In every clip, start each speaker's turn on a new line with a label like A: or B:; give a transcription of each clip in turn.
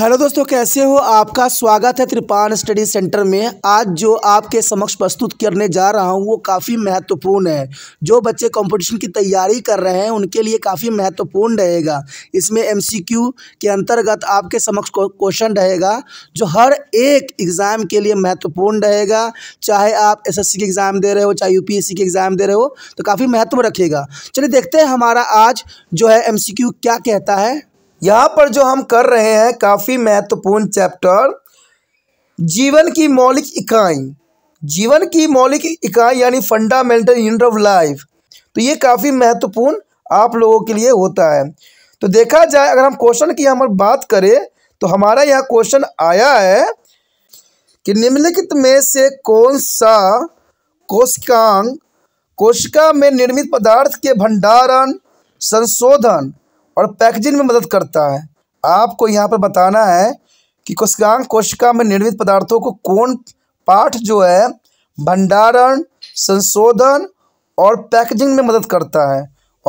A: hello दोस्तों कैसे हो आपका स्वागत है त्रिपान स्टडी सेंटर में आज जो आपके समक्ष प्रस्तुत करने जा रहा हूं वो काफ़ी महत्वपूर्ण है जो बच्चे कंपटीशन की तैयारी कर रहे हैं उनके लिए काफ़ी महत्वपूर्ण रहेगा इसमें एमसीक्यू के अंतर्गत आपके समक्ष क्वेश्चन रहेगा जो हर एक एग्ज़ाम के लिए महत्वपूर्ण रहेगा चाहे आप एस के एग्ज़ाम दे रहे हो चाहे यू के एग्ज़ाम दे रहे हो तो काफ़ी महत्व रखेगा चलिए देखते हैं हमारा आज जो है एम क्या कहता है यहाँ पर जो हम कर रहे हैं काफ़ी महत्वपूर्ण चैप्टर जीवन की मौलिक इकाई जीवन की मौलिक इकाई यानी फंडामेंटल यूनिट ऑफ लाइफ तो ये काफ़ी महत्वपूर्ण आप लोगों के लिए होता है तो देखा जाए अगर हम क्वेश्चन की हम बात करें तो हमारा यहाँ क्वेश्चन आया है कि निम्नलिखित में से कौन सा कोशिकांग कोशिका में निर्मित पदार्थ के भंडारण संशोधन और पैकेजिंग में मदद करता है आपको यहाँ पर बताना है कि कोशिकांग कोशिका में निर्मित पदार्थों को कौन पाठ जो है भंडारण संशोधन और पैकेजिंग में मदद करता है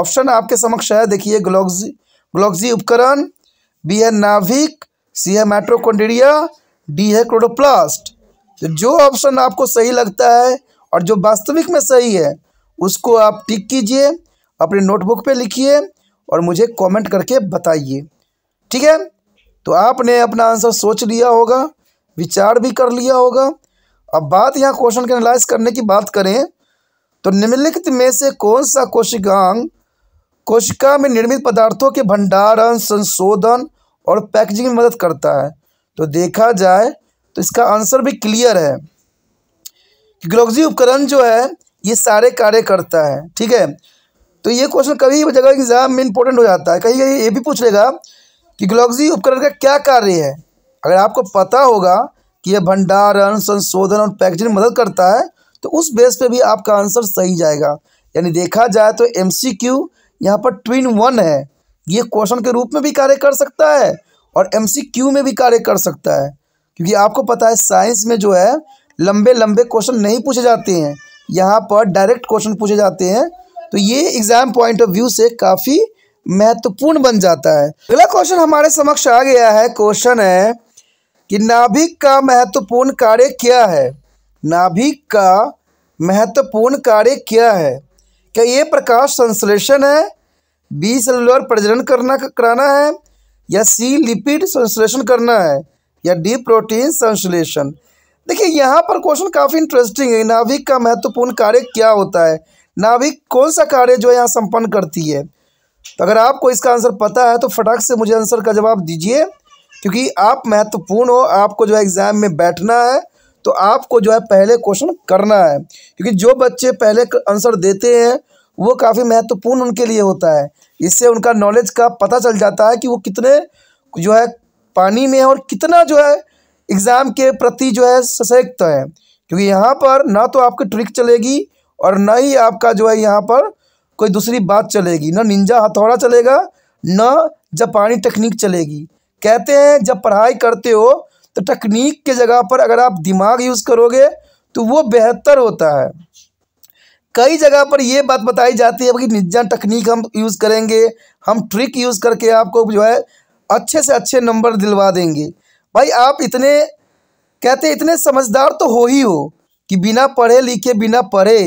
A: ऑप्शन आपके समक्ष है देखिए ग्लोक्जी ग्लोक्जी उपकरण बी है नाभिक सी है मैट्रोकोडिया डी है क्रोडोप्लास्ट तो जो ऑप्शन आपको सही लगता है और जो वास्तविक में सही है उसको आप टिक कीजिए अपने नोटबुक पे लिखिए और मुझे कमेंट करके बताइए ठीक है तो आपने अपना आंसर सोच लिया होगा विचार भी कर लिया होगा अब बात यहाँ क्वेश्चन के एनालाइज करने की बात करें तो निम्नलिखित में से कौन सा कोशिकांग कोशिका में निर्मित पदार्थों के भंडारण संशोधन और पैकेजिंग में मदद करता है तो देखा जाए तो इसका आंसर भी क्लियर है ग्लोक्जी उपकरण जो है ये सारे कार्य करता है ठीक है तो ये क्वेश्चन कभी भी जगह एग्जाम में इंपॉर्टेंट हो जाता है कहीं कहीं ये भी पूछ लेगा कि ग्लॉक्सी उपकरण का क्या कार्य है अगर आपको पता होगा कि यह भंडारण संशोधन और पैकेजिंग मदद करता है तो उस बेस पे भी आपका आंसर सही जाएगा यानी देखा जाए तो एम सी क्यू यहाँ पर ट्विन वन है ये क्वेश्चन के रूप में भी कार्य कर सकता है और एम सी क्यू में भी कार्य कर सकता है क्योंकि आपको पता है साइंस में जो है लंबे लंबे क्वेश्चन नहीं पूछे जाते हैं यहाँ पर डायरेक्ट क्वेश्चन पूछे जाते हैं तो ये एग्ज़ाम पॉइंट ऑफ व्यू से काफ़ी महत्वपूर्ण बन जाता है अगला क्वेश्चन हमारे समक्ष आ गया है क्वेश्चन है कि नाभिक का महत्वपूर्ण कार्य क्या है नाभिक का महत्वपूर्ण कार्य क्या है क्या ये प्रकाश संश्लेषण है बी सेलुलर प्रजनन करना कराना है या सी लिपिड संश्लेषण करना है या डी प्रोटीन संश्लेषण देखिए यहाँ पर क्वेश्चन काफ़ी इंटरेस्टिंग है नाभिक का महत्वपूर्ण कार्य क्या होता है नाभिक कौन सा कार्य जो है यहाँ संपन्न करती है तो अगर आपको इसका आंसर पता है तो फटाक से मुझे आंसर का जवाब दीजिए क्योंकि आप महत्वपूर्ण हो आपको जो है एग्ज़ाम में बैठना है तो आपको जो है पहले क्वेश्चन करना है क्योंकि जो बच्चे पहले आंसर देते हैं वो काफ़ी महत्वपूर्ण उनके लिए होता है इससे उनका नॉलेज का पता चल जाता है कि वो कितने जो है पानी में है और कितना जो है एग्ज़ाम के प्रति जो है सशक्त है क्योंकि यहाँ पर ना तो आपकी ट्रिक चलेगी और न ही आपका जो है यहाँ पर कोई दूसरी बात चलेगी ना निंजा हथौड़ा चलेगा न जापानी टेक्निक चलेगी कहते हैं जब पढ़ाई करते हो तो टेक्निक के जगह पर अगर आप दिमाग यूज़ करोगे तो वो बेहतर होता है कई जगह पर ये बात बताई जाती है कि निजा टेक्निक हम यूज़ करेंगे हम ट्रिक यूज़ करके आपको जो है अच्छे से अच्छे नंबर दिलवा देंगे भाई आप इतने कहते इतने समझदार तो हो ही हो कि बिना पढ़े लिखे बिना पढ़े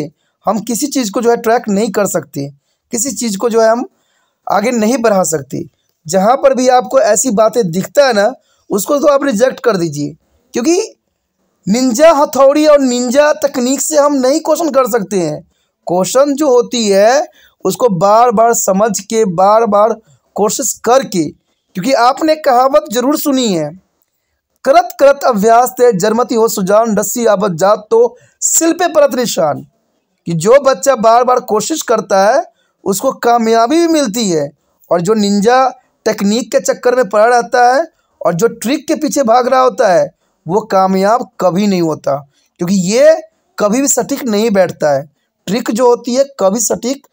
A: हम किसी चीज़ को जो है ट्रैक नहीं कर सकते किसी चीज़ को जो है हम आगे नहीं बढ़ा सकते जहाँ पर भी आपको ऐसी बातें दिखता है ना उसको तो आप रिजेक्ट कर दीजिए क्योंकि निंजा हथौड़ी और निंजा तकनीक से हम नहीं क्वेश्चन कर सकते हैं क्वेश्चन जो होती है उसको बार बार समझ के बार बार कोशिश करके क्योंकि आपने कहावत जरूर सुनी है करत करत अभ्यास थे जरमती हो सुजान रस्सी आवत जात तो सिल पे परत निशान कि जो बच्चा बार बार कोशिश करता है उसको कामयाबी भी मिलती है और जो निंजा टेक्निक के चक्कर में पड़ा रहता है और जो ट्रिक के पीछे भाग रहा होता है वो कामयाब कभी नहीं होता क्योंकि ये कभी भी सटीक नहीं बैठता है ट्रिक जो होती है कभी सटीक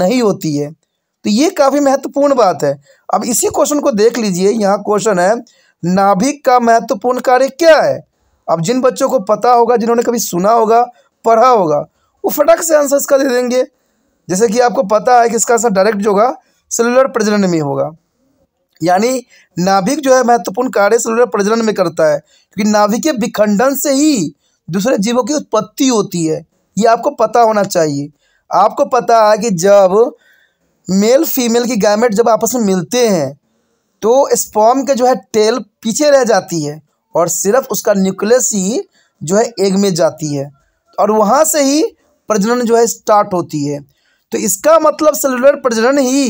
A: नहीं होती है तो ये काफ़ी महत्वपूर्ण बात है अब इसी क्वेश्चन को देख लीजिए यहाँ क्वेश्चन है नाभिक का महत्वपूर्ण कार्य क्या है अब जिन बच्चों को पता होगा जिन्होंने कभी सुना होगा पढ़ा होगा वो फटाक से आंसर इसका दे देंगे जैसे कि आपको पता है कि इसका आंसर डायरेक्ट जो होगा सेलुलर प्रजनन में होगा यानी नाभिक जो है महत्वपूर्ण कार्य सेलुलर प्रजनन में करता है क्योंकि नाभिक के विखंडन से ही दूसरे जीवों की उत्पत्ति होती है ये आपको पता होना चाहिए आपको पता है कि जब मेल फीमेल की गैमेट जब आपस में मिलते हैं तो स्पॉम के जो है टेल पीछे रह जाती है और सिर्फ उसका न्यूक्लियस ही जो है एग में जाती है और वहाँ से ही प्रजनन जो है स्टार्ट होती है तो इसका मतलब सेलुलर प्रजनन ही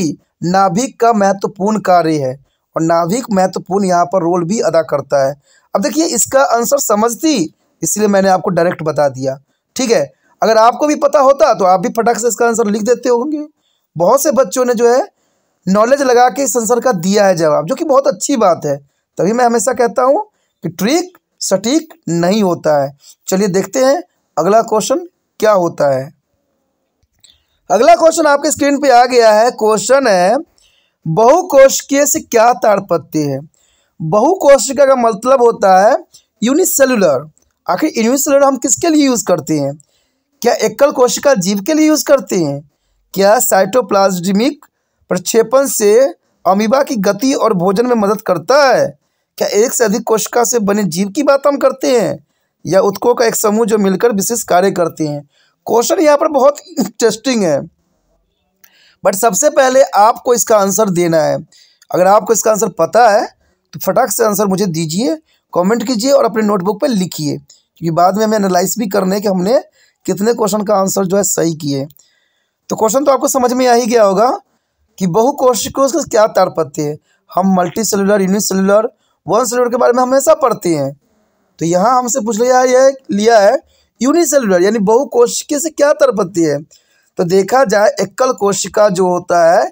A: नाभिक का महत्वपूर्ण कार्य है और नाभिक महत्वपूर्ण यहाँ पर रोल भी अदा करता है अब देखिए इसका आंसर समझती इसलिए मैंने आपको डायरेक्ट बता दिया ठीक है अगर आपको भी पता होता तो आप भी फटाक से इसका आंसर लिख देते होंगे बहुत से बच्चों ने जो है नॉलेज लगा के इस आंसर का दिया है जवाब जो कि बहुत अच्छी बात है तभी मैं हमेशा कहता हूँ कि ट्रिक सटीक नहीं होता है चलिए देखते हैं अगला क्वेश्चन क्या होता है अगला क्वेश्चन आपके स्क्रीन पे आ गया है क्वेश्चन है बहुकोशिकीय से क्या ताड़पत्ति है बहुकोशिका का मतलब होता है यूनिसेलुलर आखिर यूनिसेलुलर हम किसके लिए यूज़ करते हैं क्या एकल कोशिका जीव के लिए यूज़ करते हैं क्या साइटोप्लाज्मिक प्रक्षेपण से अमीबा की गति और भोजन में मदद करता है क्या एक से अधिक कोशिका से बने जीव की बात हम करते हैं या उत्कों का एक समूह जो मिलकर विशेष कार्य करते हैं क्वेश्चन यहाँ पर बहुत इंटरेस्टिंग है बट सबसे पहले आपको इसका आंसर देना है अगर आपको इसका आंसर पता है तो फटाक से आंसर मुझे दीजिए कमेंट कीजिए और अपने नोटबुक पर लिखिए क्योंकि बाद में हमें एनालाइज भी करने कि हमने कितने क्वेश्चन का आंसर जो है सही किए तो क्वेश्चन तो आपको समझ में आ ही गया होगा कि बहु कोशिकों का क्या तारपत्य है हम multi cellular unit cellular one cellular के बारे में हमेशा पढ़ते हैं तो यहाँ हमसे पूछ लिया ये लिया है यूनिसेलुलर यानी बहु बहुकोशिके से क्या तरपत्ति है तो देखा जाए एकल कोशिका जो होता है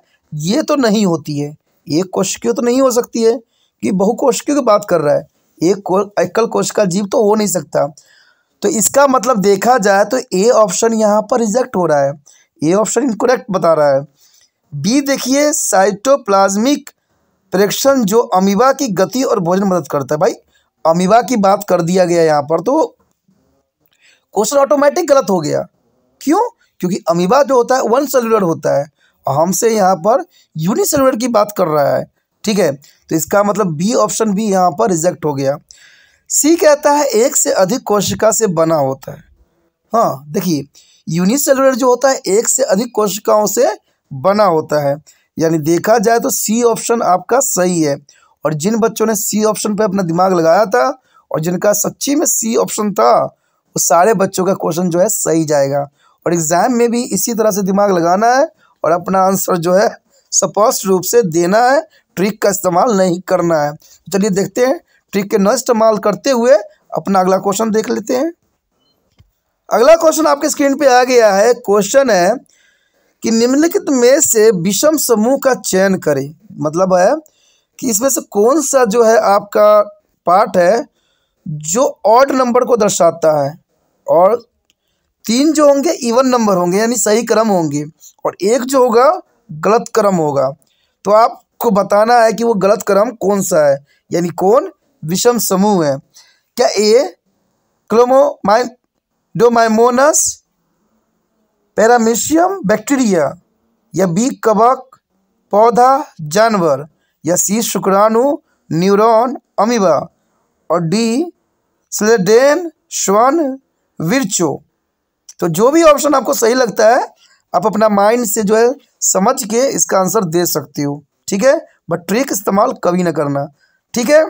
A: ये तो नहीं होती है एक कोशिका तो नहीं हो सकती है कि बहु कोशिकों की बात कर रहा है एक को, एकल कोशिका जीव तो हो नहीं सकता तो इसका मतलब देखा जाए तो ए ऑप्शन यहाँ पर रिजेक्ट हो रहा है ए ऑप्शन इनकोरेक्ट बता रहा है बी देखिए साइटोप्लाज्मिक प्रेक्षण जो अमीबा की गति और भोजन मदद करता है भाई अमीबा की बात कर दिया गया यहाँ पर तो क्वेश्चन ऑटोमेटिक गलत हो गया क्यों क्योंकि अमीबा जो होता है वन सेलुलर होता है और हमसे यहाँ पर यूनिसेलुलर की बात कर रहा है ठीक है तो इसका मतलब बी ऑप्शन भी यहाँ पर रिजेक्ट हो गया सी कहता है एक से अधिक कोशिका से बना होता है हाँ देखिए यूनिसेलुलर जो होता है एक से अधिक कोशिकाओं से बना होता है यानी देखा जाए तो सी ऑप्शन आपका सही है और जिन बच्चों ने सी ऑप्शन पे अपना दिमाग लगाया था और जिनका सच्ची में सी ऑप्शन था वो सारे बच्चों का क्वेश्चन जो है सही जाएगा और एग्ज़ाम में भी इसी तरह से दिमाग लगाना है और अपना आंसर जो है स्पष्ट रूप से देना है ट्रिक का इस्तेमाल नहीं करना है चलिए देखते हैं ट्रिक के न इस्तेमाल करते हुए अपना अगला क्वेश्चन देख लेते हैं अगला क्वेश्चन आपके स्क्रीन पे आ गया है क्वेश्चन है कि निम्नलिखित में से विषम समूह का चयन करें मतलब है कि इसमें से कौन सा जो है आपका पार्ट है जो ऑड नंबर को दर्शाता है और तीन जो होंगे इवन नंबर होंगे यानी सही क्रम होंगे और एक जो होगा गलत क्रम होगा तो आपको बताना है कि वो गलत क्रम कौन सा है यानी कौन विषम समूह है क्या A chlamydomonas paramecium bacteria या बी कबक पौधा जानवर या सी शुक्राणु न्यूरॉन अमीबा और डी स्लेडेन श्वन विरचो तो जो भी ऑप्शन आपको सही लगता है आप अपना माइंड से जो है समझ के इसका आंसर दे सकती हो ठीक है बट ट्रिक इस्तेमाल कभी ना करना ठीक है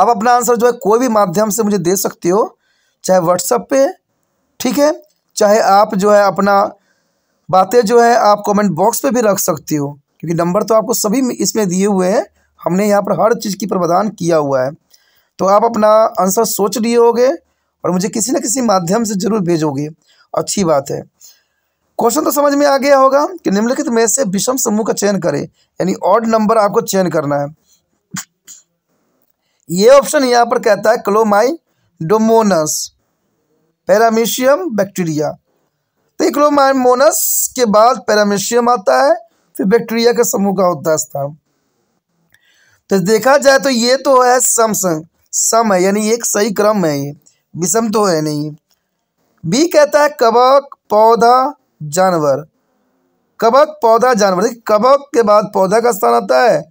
A: आप अपना आंसर जो है कोई भी माध्यम से मुझे दे सकते हो चाहे व्हाट्सएप पे ठीक है चाहे आप जो है अपना बातें जो है आप कमेंट बॉक्स पे भी रख सकती हो क्योंकि नंबर तो आपको सभी इसमें दिए हुए हैं हमने यहाँ पर हर चीज़ की प्रावधान किया हुआ है तो आप अपना आंसर सोच लिए होगे और मुझे किसी न किसी माध्यम से जरूर भेजोगे अच्छी बात है क्वेश्चन तो समझ में आ गया होगा कि निम्नलिखित में से विषम समूह का चयन करें यानी ऑड नंबर आपको चयन करना है ये ऑप्शन यहाँ पर कहता है क्लोमाई डोमोनस पैरामीशियम बैक्टीरिया तो क्लोमाइमोनस के बाद पैरामीशियम आता है फिर बैक्टीरिया के समूह का होता है स्थान तो देखा जाए तो ये तो है समसंग सम है यानी एक सही क्रम है ये विषम तो है नहीं बी कहता है कबक पौधा जानवर कबक पौधा जानवर कबक के बाद पौधा का स्थान आता है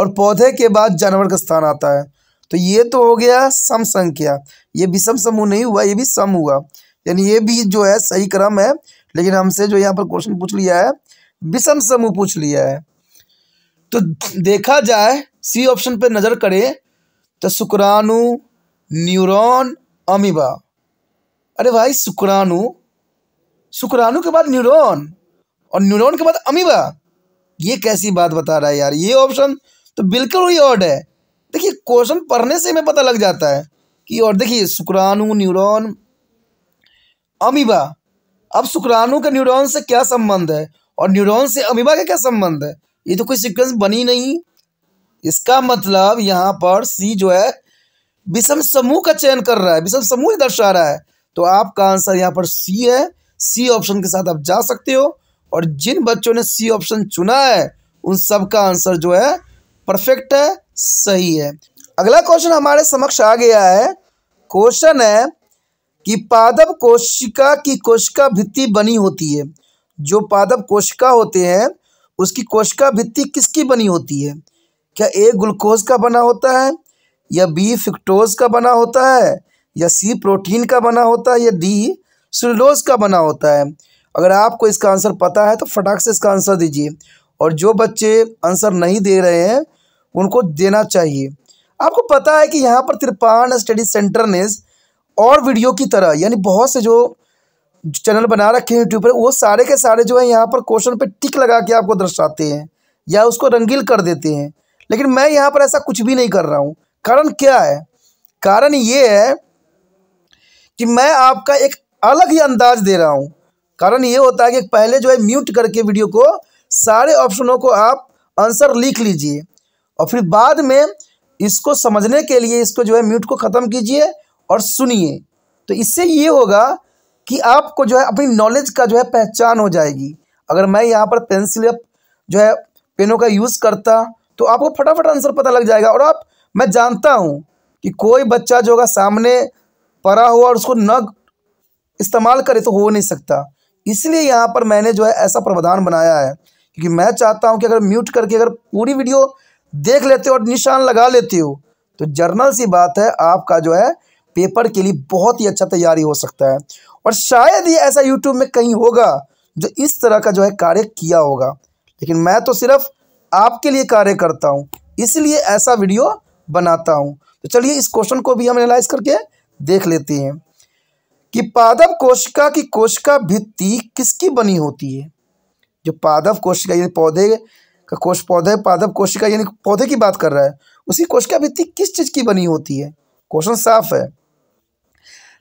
A: और पौधे के बाद जानवर का स्थान आता है तो ये तो हो गया सम संख्या ये विषम समूह नहीं हुआ ये भी सम हुआ यानी ये भी जो है सही क्रम है लेकिन हमसे जो यहाँ पर क्वेश्चन पूछ लिया है विषम समूह पूछ लिया है तो देखा जाए सी ऑप्शन पे नज़र करें तो शुक्राणु न्यूरॉन अमीबा अरे भाई शुक्राणु शुक्राणु के बाद न्यूरॉन और न्यूरॉन के बाद अमीबा ये कैसी बात बता रहा है यार ये ऑप्शन तो बिल्कुल ही ऑड है देखिए क्वेश्चन पढ़ने से हमें पता लग जाता है कि और देखिए शुक्राणु न्यूरॉन अमीबा अब शुक्राणु के न्यूरॉन से क्या संबंध है और न्यूरॉन से अमीबा का क्या संबंध है ये तो कोई सिक्वेंस बनी नहीं इसका मतलब यहाँ पर सी जो है विषम समूह का चयन कर रहा है विषम समूह दर्शा रहा है तो आपका आंसर यहाँ पर सी है सी ऑप्शन के साथ आप जा सकते हो और जिन बच्चों ने सी ऑप्शन चुना है उन सब का आंसर जो है परफेक्ट है सही है अगला क्वेश्चन हमारे समक्ष आ गया है क्वेश्चन है कि पादप कोशिका की कोशिका भित्ति बनी होती है जो पादप कोशिका होते हैं उसकी कोशिका भित्ति किसकी बनी होती है क्या ए ग्लूकोज का बना होता है या बी फिक्टोज का बना होता है या सी प्रोटीन का बना होता है या डी सुलोज का बना होता है अगर आपको इसका आंसर पता है तो फटाक से इसका आंसर दीजिए और जो बच्चे आंसर नहीं दे रहे हैं उनको देना चाहिए आपको पता है कि यहाँ पर त्रिपान स्टडी सेंटर ने और वीडियो की तरह यानी बहुत से जो चैनल बना रखे हैं यूट्यूब पर वो सारे के सारे जो है यहाँ पर क्वेश्चन पर टिक लगा के आपको दर्शाते हैं या उसको रंगील कर देते हैं लेकिन मैं यहाँ पर ऐसा कुछ भी नहीं कर रहा हूँ कारण क्या है कारण ये है कि मैं आपका एक अलग ही अंदाज दे रहा हूँ कारण ये होता है कि पहले जो है म्यूट करके वीडियो को सारे ऑप्शनों को आप आंसर लिख लीजिए और फिर बाद में इसको समझने के लिए इसको जो है म्यूट को ख़त्म कीजिए और सुनिए तो इससे ये होगा कि आपको जो है अपनी नॉलेज का जो है पहचान हो जाएगी अगर मैं यहाँ पर पेंसिल या जो है पेनों का यूज़ करता तो आपको फटाफट आंसर पता लग जाएगा और आप मैं जानता हूँ कि कोई बच्चा जो होगा सामने पड़ा हुआ और उसको न इस्तेमाल करे तो हो नहीं सकता इसलिए यहाँ पर मैंने जो है ऐसा प्रावधान बनाया है क्योंकि मैं चाहता हूँ कि अगर म्यूट करके अगर पूरी वीडियो देख लेते हो और निशान लगा लेते हो तो जर्नल सी बात है आपका जो है पेपर के लिए बहुत ही अच्छा तैयारी हो सकता है और शायद ही ऐसा यूट्यूब में कहीं होगा जो इस तरह का जो है कार्य किया होगा लेकिन मैं तो सिर्फ आपके लिए कार्य करता हूँ इसलिए ऐसा वीडियो बनाता हूँ तो चलिए इस क्वेश्चन को भी हम एनालाइज करके देख लेते हैं कि पादप कोशिका की कोशिका भित्ति किसकी बनी होती है जो पादप कोशिका यानी पौधे का कोश पौधे पादप कोशिका यानी पौधे की बात कर रहा है उसकी कोशिका भित्ति किस चीज़ की बनी होती है क्वेश्चन साफ है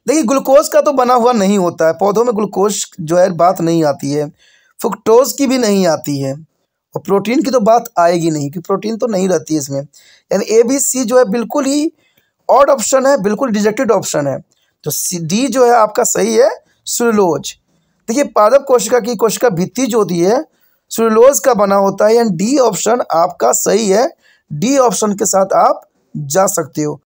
A: देखिए ग्लूकोज का तो बना हुआ नहीं होता है पौधों में ग्लूकोज जो है बात नहीं आती है फुक्टोज की भी नहीं आती है और प्रोटीन की तो बात आएगी नहीं कि प्रोटीन तो नहीं रहती है इसमें यानी ए बी सी जो है बिल्कुल ही ऑड ऑप्शन है बिल्कुल डिजेक्टेड ऑप्शन है तो सी डी जो है आपका सही है सुलोज देखिए पादप कोशिका की कोशिका भित्ति जो होती है सुलोज का बना होता है यानी डी ऑप्शन आपका सही है डी ऑप्शन के साथ आप जा सकते हो